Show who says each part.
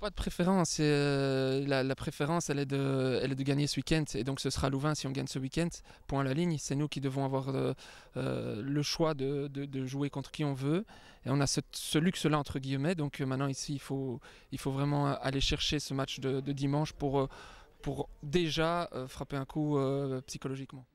Speaker 1: Pas de préférence. Euh, la, préférence, elle est, de, elle est de gagner ce week-end. Et donc, ce sera Louvain si on gagne ce week-end. Point à la ligne. C'est nous qui devons avoir euh, euh, le choix de, jouer contre qui on veut. Et on a ce, luxe-là, entre guillemets. Donc, maintenant, ici, il faut, il faut vraiment aller chercher ce match de, dimanche pour, pour déjà frapper un coup psychologiquement.